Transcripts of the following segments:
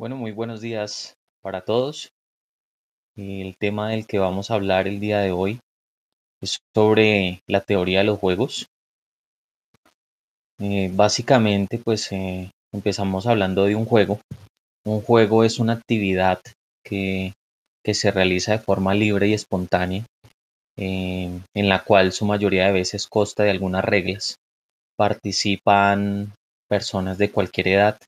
Bueno, muy buenos días para todos. El tema del que vamos a hablar el día de hoy es sobre la teoría de los juegos. Eh, básicamente, pues eh, empezamos hablando de un juego. Un juego es una actividad que, se realiza de forma libre y espontánea, eh, en la cual su mayoría de veces consta de algunas reglas. Participan personas de cualquier edad,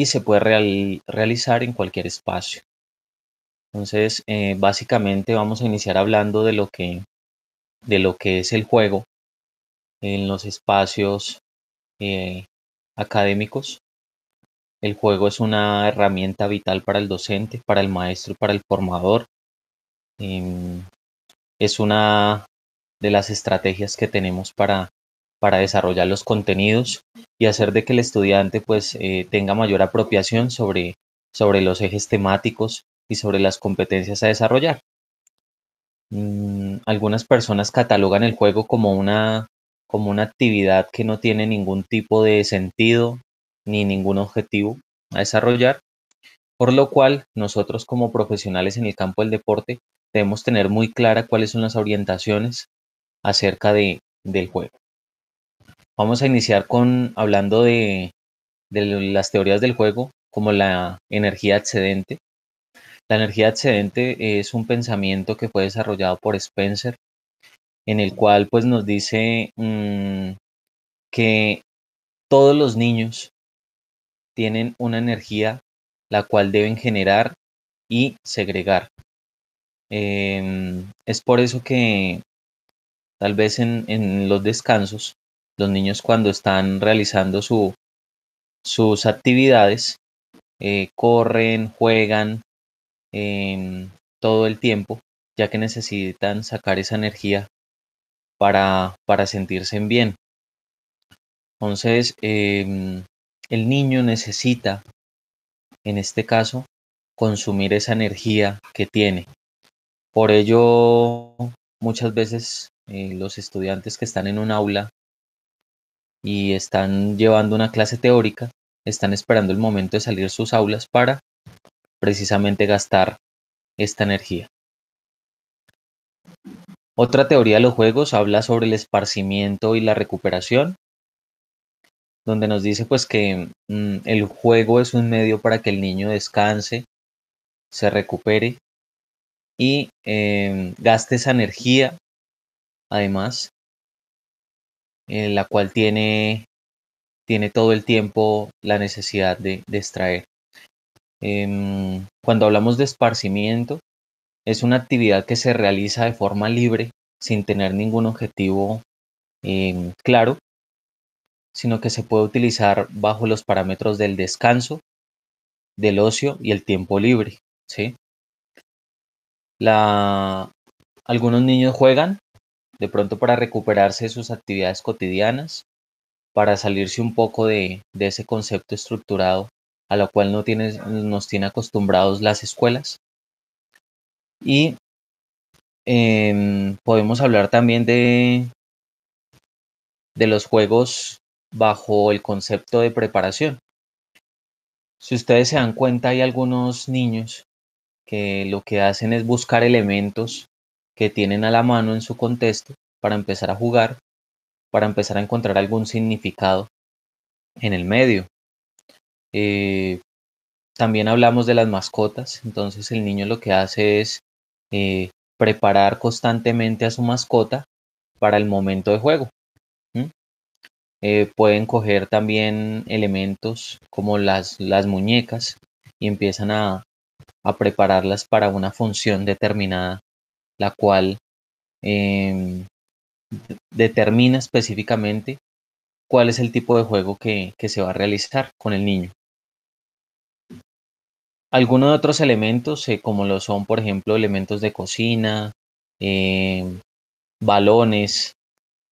y se puede realizar en cualquier espacio. Entonces, eh, básicamente vamos a iniciar hablando de lo que, de lo que es el juego en los espacios eh, académicos. El juego es una herramienta vital para el docente, para el maestro para el formador. Em, es una de las estrategias que tenemos para para desarrollar los contenidos y hacer de que el estudiante pues eh, tenga mayor apropiación sobre, sobre los ejes temáticos y sobre las competencias a desarrollar. Mm, algunas personas catalogan el juego como una, como una actividad que no tiene ningún tipo de sentido ni ningún objetivo a desarrollar, por lo cual nosotros como profesionales en el campo del deporte debemos tener muy clara cuáles son las orientaciones acerca de, del juego. Vamos a iniciar con hablando de, las teorías del juego como la energía excedente. La energía excedente es un pensamiento que fue desarrollado por Spencer, en el cual pues nos dice mm, que todos los niños tienen una energía la cual deben generar y segregar. Em, es por eso que tal vez en, en los descansos los niños cuando están realizando su, sus actividades, eh, corren, juegan em, todo el tiempo, ya que necesitan sacar esa energía para, para sentirse bien. Entonces, em, el niño necesita, en este caso, consumir esa energía que tiene. Por ello, muchas veces eh, los estudiantes que están en un aula y están llevando una clase teórica, están esperando el momento de salir sus aulas para precisamente gastar esta energía. Otra teoría de los juegos habla sobre el esparcimiento y la recuperación, donde nos dice pues que mm, el juego es un medio para que el niño descanse, se recupere y eh, gaste esa energía, además, la cual tiene, tiene todo el tiempo la necesidad de, extraer. Em, cuando hablamos de esparcimiento, es una actividad que se realiza de forma libre, sin tener ningún objetivo em, claro, sino que se puede utilizar bajo los parámetros del descanso, del ocio y el tiempo libre. La... Algunos niños juegan, de pronto para recuperarse de sus actividades cotidianas, para salirse un poco de, ese concepto estructurado a lo cual nos tiene acostumbrados las escuelas. Y em, podemos hablar también de, de los juegos bajo el concepto de preparación. Si ustedes se dan cuenta, hay algunos niños que lo que hacen es buscar elementos que tienen a la mano en su contexto para empezar a jugar, para empezar a encontrar algún significado en el medio. Eh, también hablamos de las mascotas, entonces el niño lo que hace es eh, preparar constantemente a su mascota para el momento de juego. Eh, pueden coger también elementos como las, muñecas y empiezan a prepararlas para una función determinada la cual em, determina específicamente cuál es el tipo de juego que, se va a realizar con el niño. Algunos de otros elementos, eh, como lo son, por ejemplo, elementos de cocina, em, balones,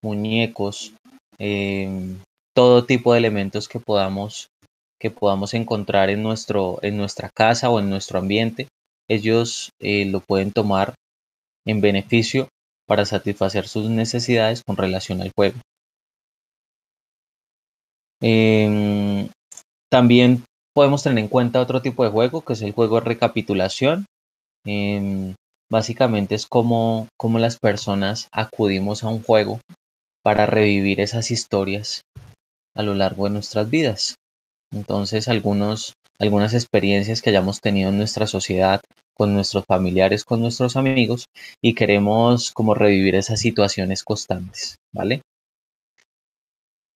muñecos, em, todo tipo de elementos que podamos, que podamos encontrar en, nuestro, en nuestra casa o en nuestro ambiente, ellos eh, lo pueden tomar en beneficio para satisfacer sus necesidades con relación al juego. Em, también podemos tener en cuenta otro tipo de juego, que es el juego de recapitulación. Em, básicamente es como, como las personas acudimos a un juego para revivir esas historias a lo largo de nuestras vidas. Entonces algunos algunas experiencias que hayamos tenido en nuestra sociedad, con nuestros familiares, con nuestros amigos y queremos como revivir esas situaciones constantes, ¿vale?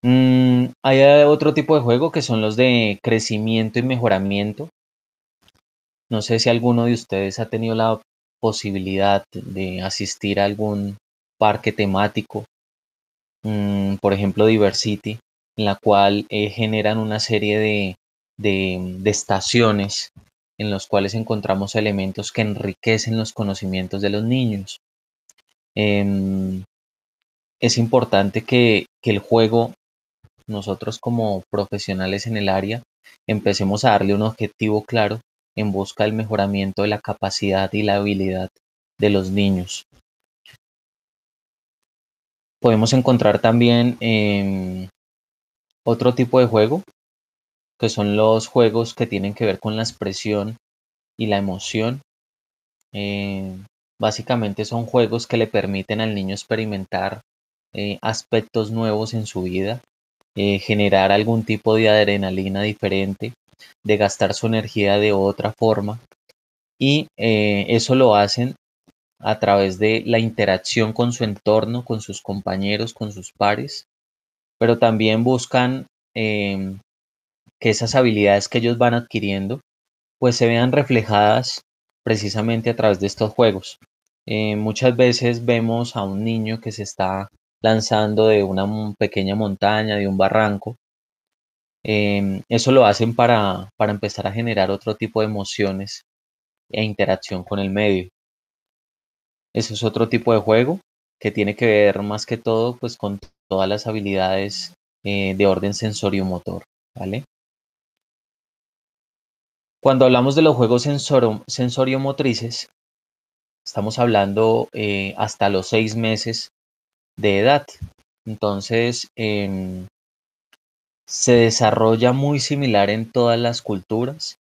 Mm, hay otro tipo de juego que son los de crecimiento y mejoramiento. No sé si alguno de ustedes ha tenido la posibilidad de asistir a algún parque temático, mm, por ejemplo Diversity, en la cual eh, generan una serie de de, estaciones en los cuales encontramos elementos que enriquecen los conocimientos de los niños. Em, es importante que, el juego, nosotros como profesionales en el área, empecemos a darle un objetivo claro en busca del mejoramiento de la capacidad y la habilidad de los niños. Podemos encontrar también em, otro tipo de juego que son los juegos que tienen que ver con la expresión y la emoción. Eh, básicamente son juegos que le permiten al niño experimentar eh, aspectos nuevos en su vida, eh, generar algún tipo de adrenalina diferente, de gastar su energía de otra forma. Y eso lo hacen a través de la interacción con su entorno, con sus compañeros, con sus pares, pero también buscan que esas habilidades que ellos van adquiriendo pues se vean reflejadas precisamente a través de estos juegos. Eh, muchas veces vemos a un niño que se está lanzando de una pequeña montaña, de un barranco. Em, eso lo hacen para, empezar a generar otro tipo de emociones e interacción con el medio. Eso es otro tipo de juego que tiene que ver más que todo pues con todas las habilidades eh, de orden sensorio-motor, ¿vale? Cuando hablamos de los juegos sensoriomotrices, estamos hablando eh, hasta los seis meses de edad. Entonces, em, se desarrolla muy similar en todas las culturas.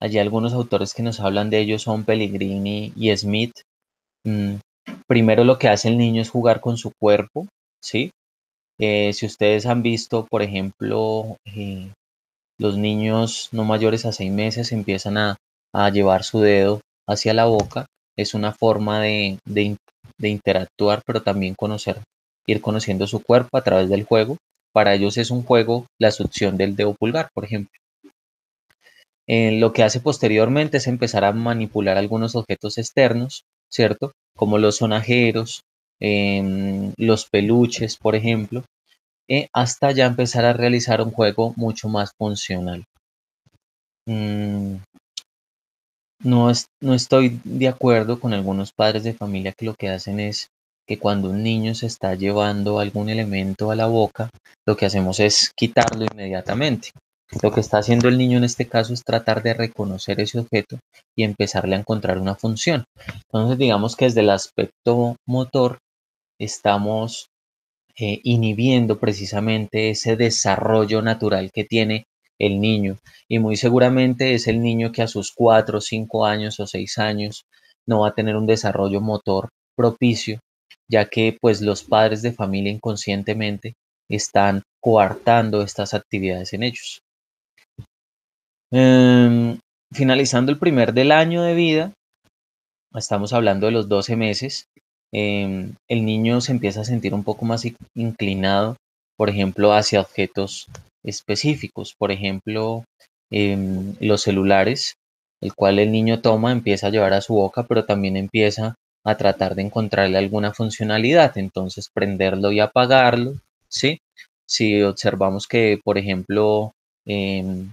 Allí algunos autores que nos hablan de ellos son Pellegrini y Smith. Mm, primero lo que hace el niño es jugar con su cuerpo, ¿sí? Eh, si ustedes han visto, por ejemplo, eh, los niños no mayores a seis meses empiezan a, llevar su dedo hacia la boca. Es una forma de, interactuar, pero también conocer, ir conociendo su cuerpo a través del juego. Para ellos es un juego la succión del dedo pulgar, por ejemplo. Eh, lo que hace posteriormente es empezar a manipular algunos objetos externos, ¿cierto? Como los sonajeros, em, los peluches, por ejemplo, eh, hasta ya empezar a realizar un juego mucho más funcional. Mm, no, no estoy de acuerdo con algunos padres de familia que lo que hacen es que cuando un niño se está llevando algún elemento a la boca, lo que hacemos es quitarlo inmediatamente. Lo que está haciendo el niño en este caso es tratar de reconocer ese objeto y empezarle a encontrar una función. Entonces digamos que desde el aspecto motor estamos eh, inhibiendo precisamente ese desarrollo natural que tiene el niño. Y muy seguramente es el niño que a sus cuatro, cinco años o seis años no va a tener un desarrollo motor propicio, ya que pues los padres de familia inconscientemente están coartando estas actividades en ellos. Em, finalizando el primer del año de vida, estamos hablando de los 12 meses, Em, el niño se empieza a sentir un poco más inclinado, por ejemplo, hacia objetos específicos, por ejemplo, em, los celulares, el cual el niño toma, empieza a llevar a su boca, pero también empieza a tratar de encontrarle alguna funcionalidad, entonces prenderlo y apagarlo, ¿sí? Si observamos que, por ejemplo, em,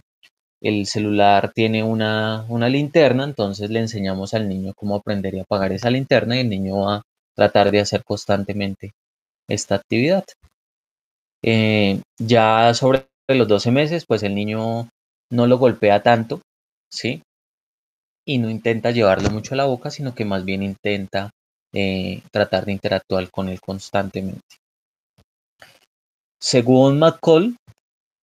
el celular tiene una, una, linterna, entonces le enseñamos al niño cómo aprender y apagar esa linterna y el niño va tratar de hacer constantemente esta actividad. Eh, ya sobre los 12 meses, pues el niño no lo golpea tanto, ¿sí? Y no intenta llevarlo mucho a la boca, sino que más bien intenta eh, tratar de interactuar con él constantemente. Según McCall,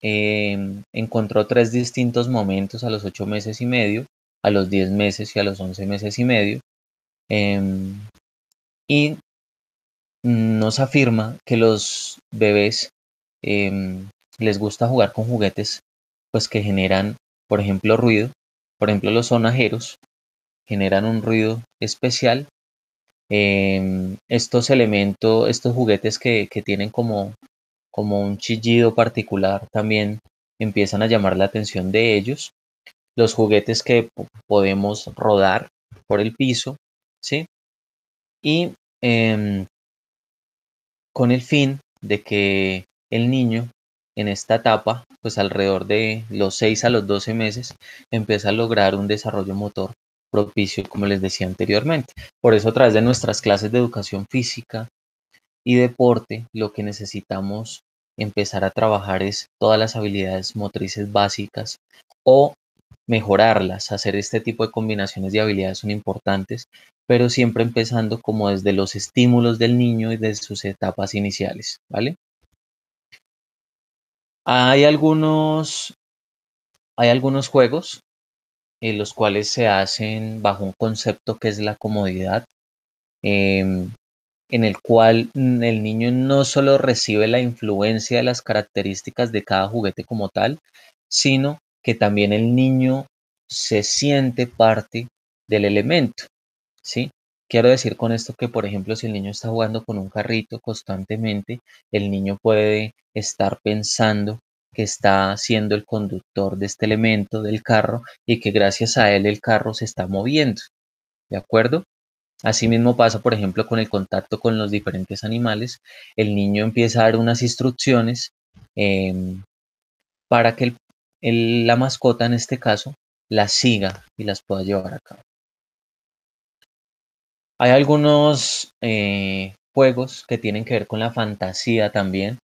em, encontró tres distintos momentos a los 8 meses y medio, a los 10 meses y a los 11 meses y medio, em, y nos afirma que los bebés em, les gusta jugar con juguetes pues que generan, por ejemplo, ruido. Por ejemplo, los sonajeros generan un ruido especial. Em, estos elementos, estos juguetes que, que tienen como, como un chillido particular también empiezan a llamar la atención de ellos. Los juguetes que podemos rodar por el piso, ¿sí? y em, con el fin de que el niño en esta etapa, pues alrededor de los 6 a los 12 meses, empiece a lograr un desarrollo motor propicio, como les decía anteriormente. Por eso a través de nuestras clases de educación física y deporte, lo que necesitamos empezar a trabajar es todas las habilidades motrices básicas o mejorarlas, hacer este tipo de combinaciones de habilidades son importantes, pero siempre empezando como desde los estímulos del niño y de sus etapas iniciales, ¿vale? Hay algunos, hay algunos juegos en los cuales se hacen bajo un concepto que es la comodidad, em, en el cual el niño no solo recibe la influencia de las características de cada juguete como tal, sino que también el niño se siente parte del elemento, ¿sí? Quiero decir con esto que, por ejemplo, si el niño está jugando con un carrito constantemente, el niño puede estar pensando que está siendo el conductor de este elemento del carro y que gracias a él el carro se está moviendo, ¿de acuerdo? Asimismo pasa, por ejemplo, con el contacto con los diferentes animales. El niño empieza a dar unas instrucciones em, para que el la mascota en este caso la siga y las pueda llevar a cabo. Hay algunos eh, juegos que tienen que ver con la fantasía también.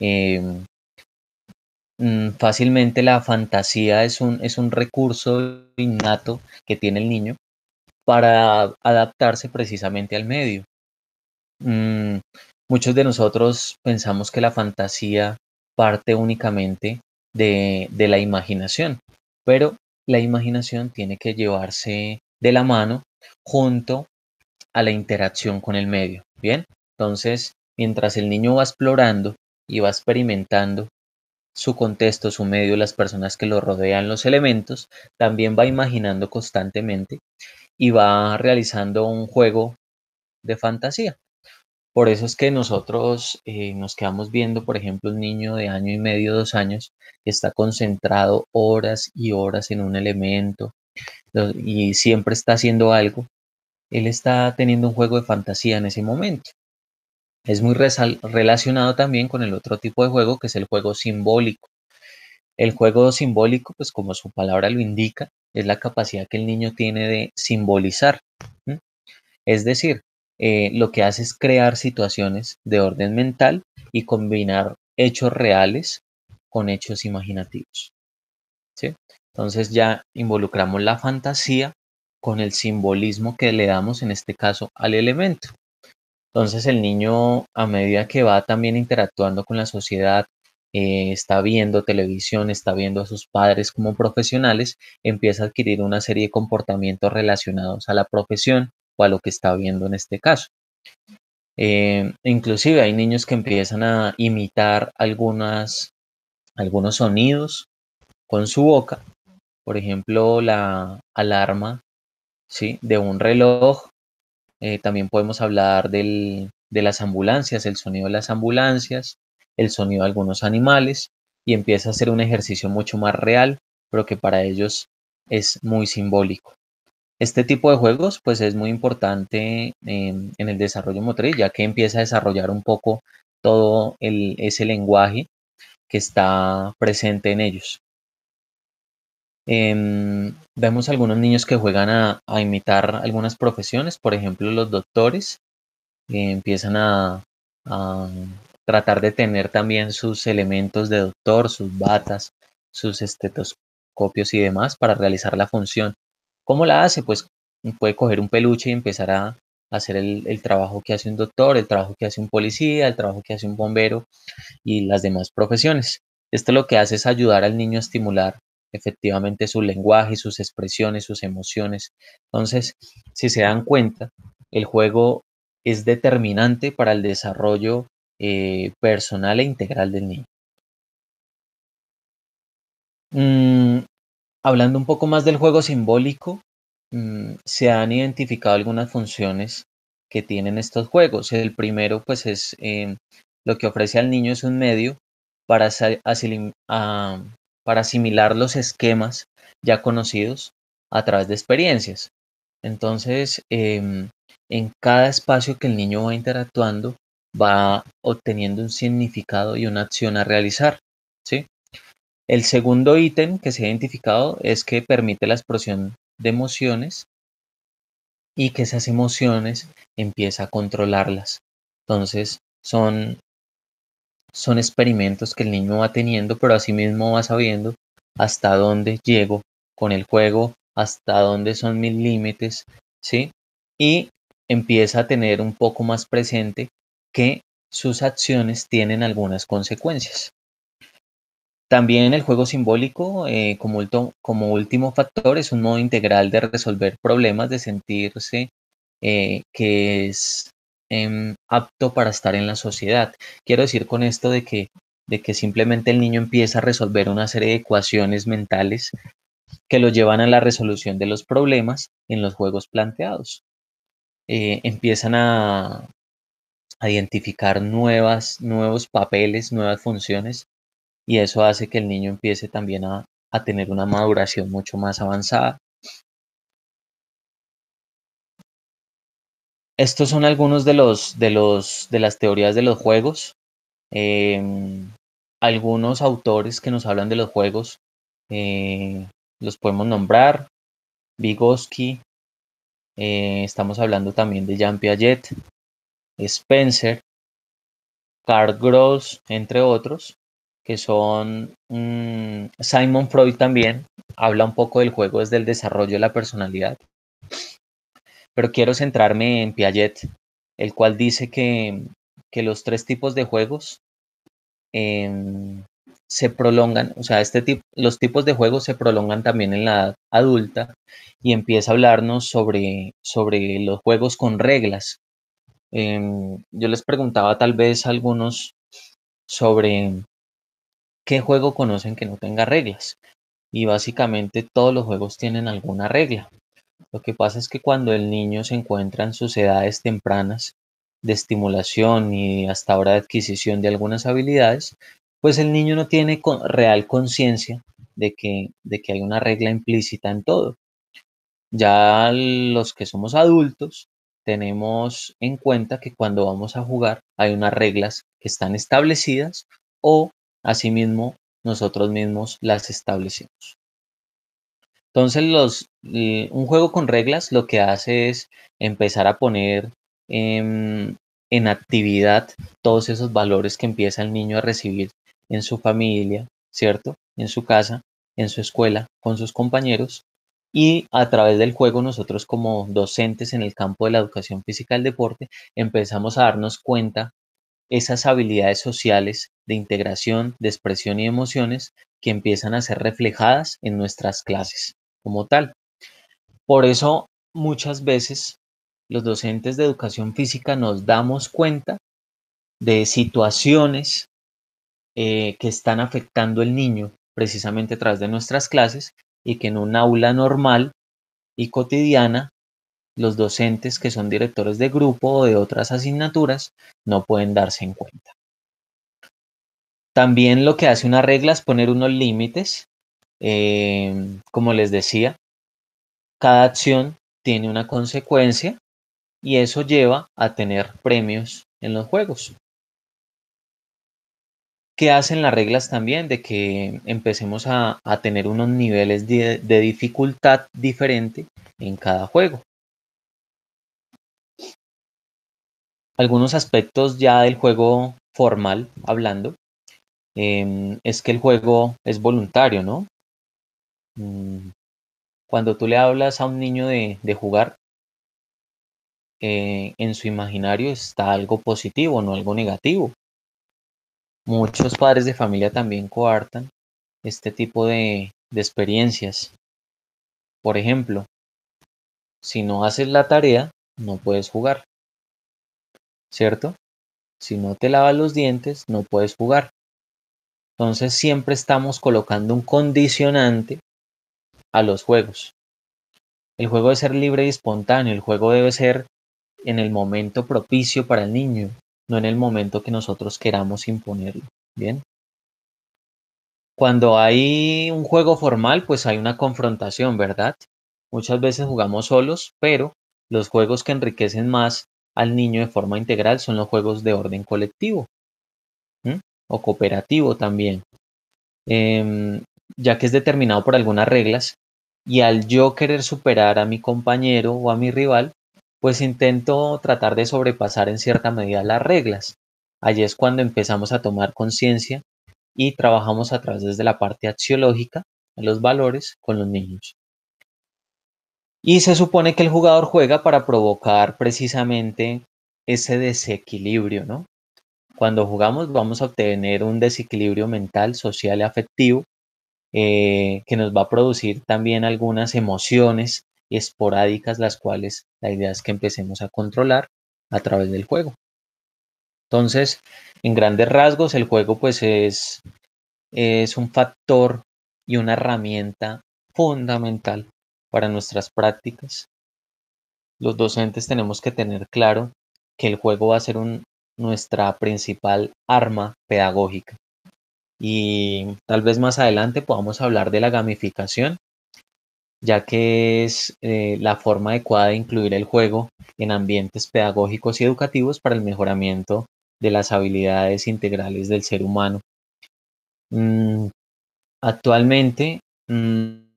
Em, mm, fácilmente la fantasía es un, es un recurso innato que tiene el niño para adaptarse precisamente al medio. Mm, muchos de nosotros pensamos que la fantasía parte únicamente de, la imaginación. Pero la imaginación tiene que llevarse de la mano junto a la interacción con el medio. Bien, entonces, mientras el niño va explorando y va experimentando su contexto, su medio, las personas que lo rodean, los elementos, también va imaginando constantemente y va realizando un juego de fantasía. Por eso es que nosotros eh, nos quedamos viendo, por ejemplo, un niño de año y medio, dos años, que está concentrado horas y horas en un elemento y siempre está haciendo algo. Él está teniendo un juego de fantasía en ese momento. Es muy relacionado también con el otro tipo de juego, que es el juego simbólico. El juego simbólico, pues como su palabra lo indica, es la capacidad que el niño tiene de simbolizar. Es decir, eh, lo que hace es crear situaciones de orden mental y combinar hechos reales con hechos imaginativos. Entonces ya involucramos la fantasía con el simbolismo que le damos en este caso al elemento. Entonces el niño a medida que va también interactuando con la sociedad, eh, está viendo televisión, está viendo a sus padres como profesionales, empieza a adquirir una serie de comportamientos relacionados a la profesión o a lo que está viendo en este caso. Eh, inclusive hay niños que empiezan a imitar algunos sonidos con su boca. Por ejemplo, la alarma ¿sí? de un reloj. Eh, también podemos hablar de las ambulancias, el sonido de las ambulancias, el sonido de algunos animales, y empieza a ser un ejercicio mucho más real, pero que para ellos es muy simbólico. Este tipo de juegos pues es muy importante em, en, el desarrollo motriz, ya que empieza a desarrollar un poco todo ese lenguaje que está presente en ellos. Em, vemos algunos niños que juegan a, imitar algunas profesiones, por ejemplo los doctores, que empiezan a, a tratar de tener también sus elementos de doctor, sus batas, sus estetoscopios y demás para realizar la función. ¿Cómo la hace? Pues puede coger un peluche y empezar a hacer el, trabajo que hace un doctor, el trabajo que hace un policía, el trabajo que hace un bombero y las demás profesiones. Esto lo que hace es ayudar al niño a estimular efectivamente su lenguaje, sus expresiones, sus emociones. Entonces, si se dan cuenta, el juego es determinante para el desarrollo eh, personal e integral del niño. Mm, Hablando un poco más del juego simbólico, mm, se han identificado algunas funciones que tienen estos juegos. El primero, pues, es em, lo que ofrece al niño es un medio para, para asimilar los esquemas ya conocidos a través de experiencias. Entonces, em, en cada espacio que el niño va interactuando, va obteniendo un significado y una acción a realizar. ¿sí? El segundo ítem que se ha identificado es que permite la explosión de emociones y que esas emociones empieza a controlarlas. Entonces, son, son experimentos que el niño va teniendo, pero asimismo va sabiendo hasta dónde llego con el juego, hasta dónde son mis límites, ¿sí? Y empieza a tener un poco más presente que sus acciones tienen algunas consecuencias. También el juego simbólico, eh, como, último factor, es un modo integral de resolver problemas, de sentirse eh, que es em, apto para estar en la sociedad. Quiero decir con esto de que, de que simplemente el niño empieza a resolver una serie de ecuaciones mentales que lo llevan a la resolución de los problemas en los juegos planteados. Eh, empiezan a, a identificar nuevas, nuevos papeles, nuevas funciones y eso hace que el niño empiece también a, tener una maduración mucho más avanzada. Estos son algunos de los de los de las teorías de los juegos. Em, algunos autores que nos hablan de los juegos eh, los podemos nombrar. Vygotsky, eh, estamos hablando también de Jean Piaget, Spencer, Carl Gross, entre otros que son mm, Simon Freud también, habla un poco del juego desde el desarrollo de la personalidad. Pero quiero centrarme en Piaget, el cual dice que, los tres tipos de juegos em, se prolongan, o sea, este los tipos de juegos se prolongan también en la edad adulta y empieza a hablarnos sobre, sobre los juegos con reglas. Em, yo les preguntaba tal vez algunos sobre ¿qué juego conocen que no tenga reglas? Y básicamente todos los juegos tienen alguna regla. Lo que pasa es que cuando el niño se encuentra en sus edades tempranas de estimulación y hasta ahora de adquisición de algunas habilidades, pues el niño no tiene real conciencia de que, de que hay una regla implícita en todo. Ya los que somos adultos tenemos en cuenta que cuando vamos a jugar hay unas reglas que están establecidas o Asimismo, nosotros mismos las establecemos. Entonces, los, eh, un juego con reglas lo que hace es empezar a poner en actividad todos esos valores que empieza el niño a recibir en su familia, ¿cierto? En su casa, en su escuela, con sus compañeros. Y a través del juego nosotros como docentes en el campo de la educación física del deporte empezamos a darnos cuenta esas habilidades sociales de integración, de expresión y emociones que empiezan a ser reflejadas en nuestras clases como tal. Por eso muchas veces los docentes de educación física nos damos cuenta de situaciones eh, que están afectando al niño precisamente a de nuestras clases y que en un aula normal y cotidiana los docentes que son directores de grupo o de otras asignaturas no pueden darse en cuenta. También lo que hace una regla es poner unos límites. Eh, como les decía, cada acción tiene una consecuencia y eso lleva a tener premios en los juegos. ¿Qué hacen las reglas también? De que empecemos a, tener unos niveles de, de dificultad diferente en cada juego. algunos aspectos ya del juego formal hablando, em, es que el juego es voluntario, ¿no? Mm, cuando tú le hablas a un niño de, jugar, eh, en su imaginario está algo positivo, no algo negativo. Muchos padres de familia también coartan este tipo de experiencias. Por ejemplo, si no haces la tarea, no puedes jugar. ¿cierto? Si no te lavas los dientes, no puedes jugar. Entonces siempre estamos colocando un condicionante a los juegos. El juego debe ser libre y espontáneo, el juego debe ser en el momento propicio para el niño, no en el momento que nosotros queramos imponerlo. Bien. Cuando hay un juego formal, pues hay una confrontación, ¿verdad? Muchas veces jugamos solos, pero los juegos que enriquecen más al niño de forma integral son los juegos de orden colectivo o cooperativo también, em, ya que es determinado por algunas reglas y al yo querer superar a mi compañero o a mi rival, pues intento tratar de sobrepasar en cierta medida las reglas. Allí es cuando empezamos a tomar conciencia y trabajamos a través de la parte axiológica, los valores, con los niños. Y se supone que el jugador juega para provocar precisamente ese desequilibrio, ¿no? Cuando jugamos vamos a obtener un desequilibrio mental, social y afectivo eh, que nos va a producir también algunas emociones esporádicas, las cuales la idea es que empecemos a controlar a través del juego. Entonces, en grandes rasgos, el juego pues es, es un factor y una herramienta fundamental para nuestras prácticas, los docentes tenemos que tener claro que el juego va a ser nuestra principal arma pedagógica. Y tal vez más adelante podamos hablar de la gamificación, ya que es eh, la forma adecuada de incluir el juego en ambientes pedagógicos y educativos para el mejoramiento de las habilidades integrales del ser humano. Mm, actualmente, mm,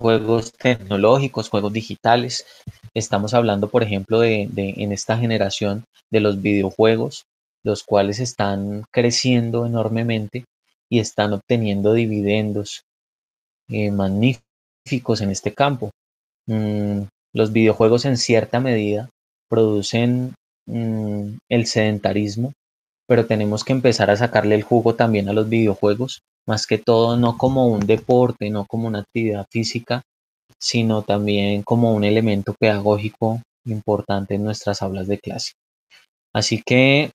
juegos tecnológicos, juegos digitales. Estamos hablando, por ejemplo, de, en esta generación de los videojuegos, los cuales están creciendo enormemente y están obteniendo dividendos eh, magníficos en este campo. Mm, los videojuegos en cierta medida producen mm, el sedentarismo, pero tenemos que empezar a sacarle el jugo también a los videojuegos más que todo no como un deporte, no como una actividad física, sino también como un elemento pedagógico importante en nuestras aulas de clase. Así que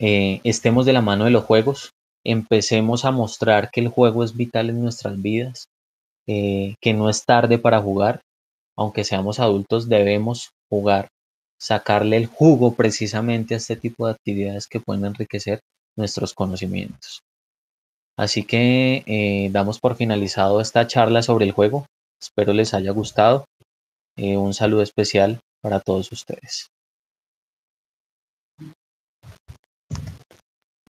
eh, estemos de la mano de los juegos, empecemos a mostrar que el juego es vital en nuestras vidas, eh, que no es tarde para jugar, aunque seamos adultos debemos jugar, sacarle el jugo precisamente a este tipo de actividades que pueden enriquecer nuestros conocimientos. Así que eh, damos por finalizado esta charla sobre el juego. Espero les haya gustado. Eh, un saludo especial para todos ustedes.